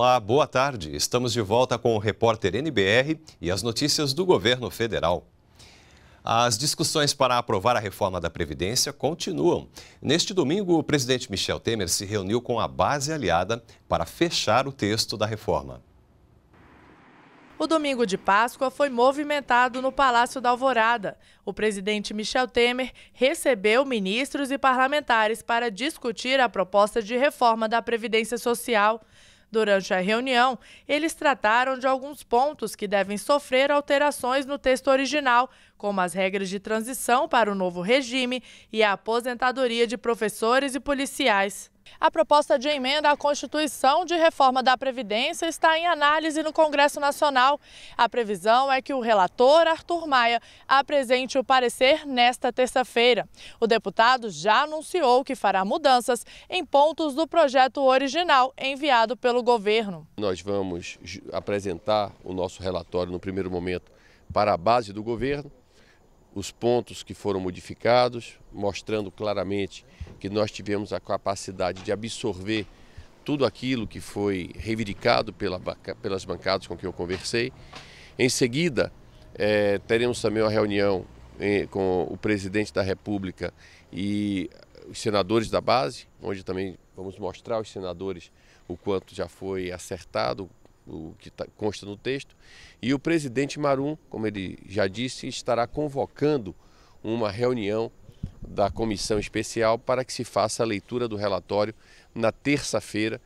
Olá, boa tarde. Estamos de volta com o repórter NBR e as notícias do governo federal. As discussões para aprovar a reforma da Previdência continuam. Neste domingo, o presidente Michel Temer se reuniu com a base aliada para fechar o texto da reforma. O domingo de Páscoa foi movimentado no Palácio da Alvorada. O presidente Michel Temer recebeu ministros e parlamentares para discutir a proposta de reforma da Previdência Social. Durante a reunião, eles trataram de alguns pontos que devem sofrer alterações no texto original, como as regras de transição para o novo regime e a aposentadoria de professores e policiais. A proposta de emenda à Constituição de reforma da Previdência está em análise no Congresso Nacional. A previsão é que o relator Arthur Maia apresente o parecer nesta terça-feira. O deputado já anunciou que fará mudanças em pontos do projeto original enviado pelo governo. Nós vamos apresentar o nosso relatório no primeiro momento para a base do governo os pontos que foram modificados, mostrando claramente que nós tivemos a capacidade de absorver tudo aquilo que foi reivindicado pela, pelas bancadas com que eu conversei. Em seguida, é, teremos também uma reunião em, eh, com o presidente da República e os senadores da base, onde também vamos mostrar aos senadores o quanto já foi acertado, o que tá, consta no texto. E o presidente Marum, como ele já disse, estará convocando uma reunião da comissão especial para que se faça a leitura do relatório na terça-feira.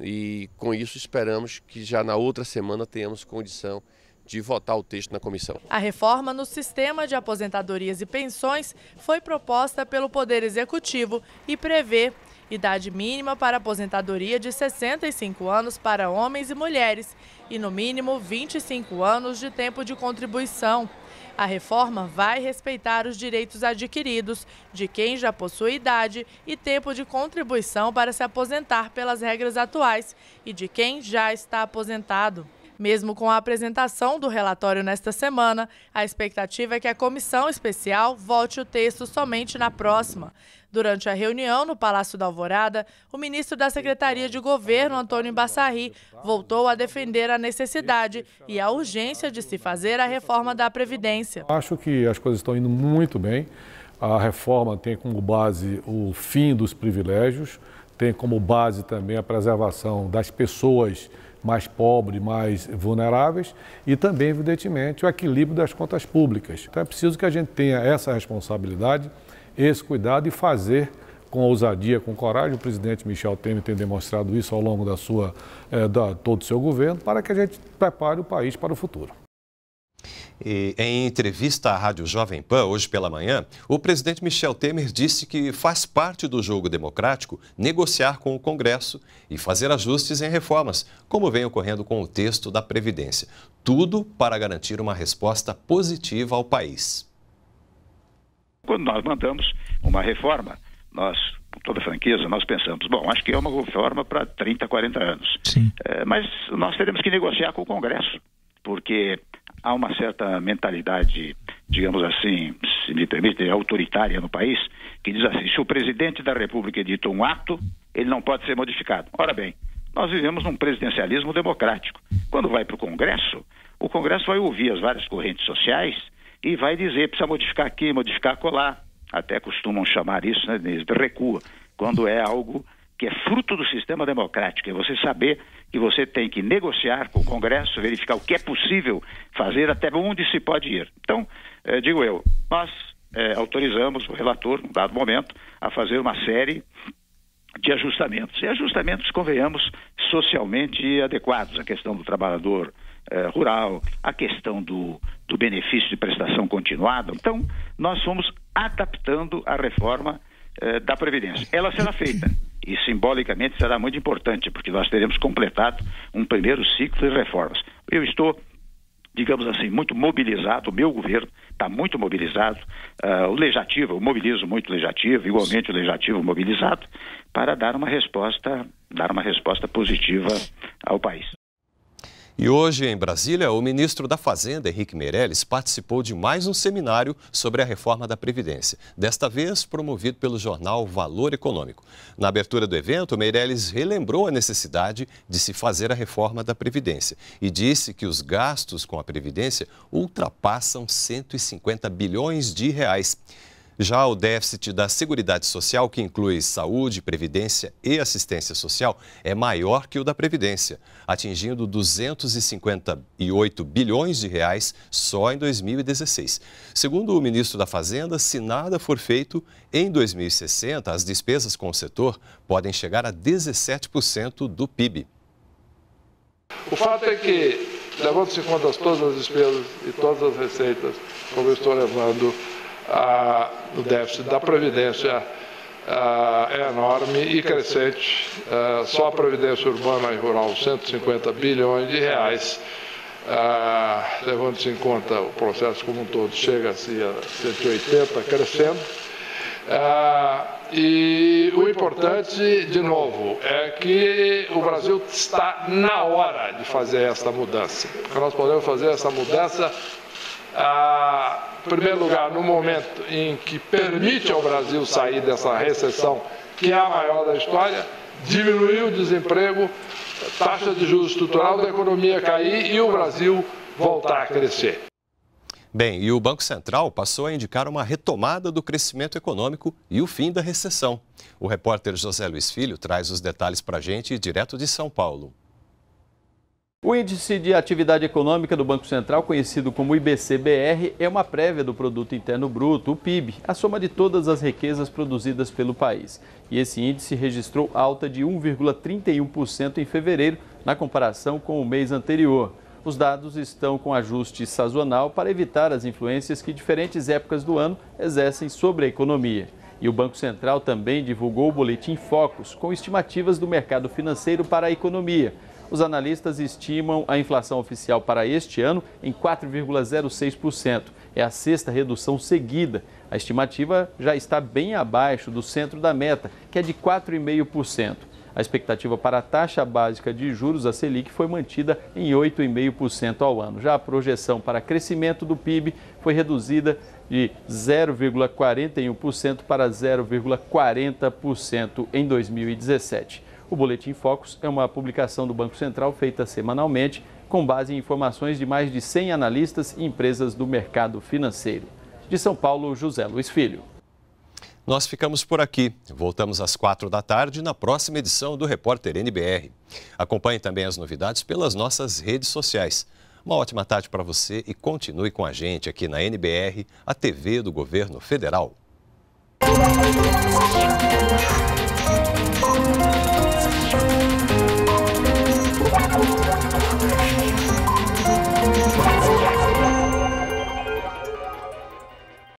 E com isso esperamos que já na outra semana tenhamos condição de votar o texto na comissão. A reforma no sistema de aposentadorias e pensões foi proposta pelo Poder Executivo e prevê idade mínima para aposentadoria de 65 anos para homens e mulheres e, no mínimo, 25 anos de tempo de contribuição. A reforma vai respeitar os direitos adquiridos de quem já possui idade e tempo de contribuição para se aposentar pelas regras atuais e de quem já está aposentado. Mesmo com a apresentação do relatório nesta semana, a expectativa é que a comissão especial vote o texto somente na próxima. Durante a reunião no Palácio da Alvorada, o ministro da Secretaria de Governo, Antônio Bassarri, voltou a defender a necessidade e a urgência de se fazer a reforma da Previdência. Acho que as coisas estão indo muito bem. A reforma tem como base o fim dos privilégios, tem como base também a preservação das pessoas mais pobres, mais vulneráveis e também, evidentemente, o equilíbrio das contas públicas. Então é preciso que a gente tenha essa responsabilidade, esse cuidado e fazer com ousadia, com coragem. O presidente Michel Temer tem demonstrado isso ao longo da sua, eh, da, todo o seu governo, para que a gente prepare o país para o futuro. E, em entrevista à Rádio Jovem Pan, hoje pela manhã, o presidente Michel Temer disse que faz parte do jogo democrático negociar com o Congresso e fazer ajustes em reformas, como vem ocorrendo com o texto da Previdência. Tudo para garantir uma resposta positiva ao país. Quando nós mandamos uma reforma, nós com toda franqueza, nós pensamos, bom, acho que é uma reforma para 30, 40 anos. É, mas nós teremos que negociar com o Congresso, porque há uma certa mentalidade, digamos assim, se me permite, autoritária no país, que diz assim: se o presidente da República edita um ato, ele não pode ser modificado. Ora bem, nós vivemos num presidencialismo democrático. Quando vai para o Congresso, o Congresso vai ouvir as várias correntes sociais e vai dizer: precisa modificar aqui, modificar colar. Até costumam chamar isso né, de recua, quando é algo que é fruto do sistema democrático, é você saber que você tem que negociar com o Congresso, verificar o que é possível fazer, até onde se pode ir. Então, eh, digo eu, nós eh, autorizamos o relator, num dado momento, a fazer uma série de ajustamentos. E ajustamentos, convenhamos, socialmente adequados. A questão do trabalhador eh, rural, a questão do, do benefício de prestação continuada. Então, nós fomos adaptando a reforma da Previdência. Ela será feita e simbolicamente será muito importante, porque nós teremos completado um primeiro ciclo de reformas. Eu estou, digamos assim, muito mobilizado, o meu governo está muito mobilizado, uh, o legislativo, eu mobilizo muito o legislativo, igualmente o legislativo mobilizado, para dar uma resposta, dar uma resposta positiva ao país. E hoje, em Brasília, o ministro da Fazenda, Henrique Meirelles, participou de mais um seminário sobre a reforma da Previdência, desta vez promovido pelo jornal Valor Econômico. Na abertura do evento, Meirelles relembrou a necessidade de se fazer a reforma da Previdência e disse que os gastos com a Previdência ultrapassam 150 bilhões de reais já o déficit da Seguridade Social, que inclui saúde, previdência e assistência social, é maior que o da Previdência, atingindo 258 bilhões de reais só em 2016. Segundo o ministro da Fazenda, se nada for feito, em 2060 as despesas com o setor podem chegar a 17% do PIB. O fato é que, levando-se em conta todas as despesas e todas as receitas, como eu estou levando o déficit da Previdência é enorme e crescente. só a Previdência Urbana e Rural, 150 bilhões de reais. Levando-se em conta o processo como um todo, chega-se a 180, crescendo. E o importante, de novo, é que o Brasil está na hora de fazer essa mudança. Porque nós podemos fazer essa mudança ah, em primeiro lugar, no momento em que permite ao Brasil sair dessa recessão, que é a maior da história, diminuir o desemprego, taxa de juros estrutural da economia cair e o Brasil voltar a crescer. Bem, e o Banco Central passou a indicar uma retomada do crescimento econômico e o fim da recessão. O repórter José Luiz Filho traz os detalhes para a gente direto de São Paulo. O Índice de Atividade Econômica do Banco Central, conhecido como IBC-BR, é uma prévia do Produto Interno Bruto, o PIB, a soma de todas as riquezas produzidas pelo país. E esse índice registrou alta de 1,31% em fevereiro, na comparação com o mês anterior. Os dados estão com ajuste sazonal para evitar as influências que diferentes épocas do ano exercem sobre a economia. E o Banco Central também divulgou o boletim Focus, com estimativas do mercado financeiro para a economia os analistas estimam a inflação oficial para este ano em 4,06%. É a sexta redução seguida. A estimativa já está bem abaixo do centro da meta, que é de 4,5%. A expectativa para a taxa básica de juros, a Selic, foi mantida em 8,5% ao ano. Já a projeção para crescimento do PIB foi reduzida de 0,41% para 0,40% em 2017. O Boletim Focus é uma publicação do Banco Central feita semanalmente, com base em informações de mais de 100 analistas e empresas do mercado financeiro. De São Paulo, José Luiz Filho. Nós ficamos por aqui. Voltamos às quatro da tarde na próxima edição do Repórter NBR. Acompanhe também as novidades pelas nossas redes sociais. Uma ótima tarde para você e continue com a gente aqui na NBR, a TV do Governo Federal.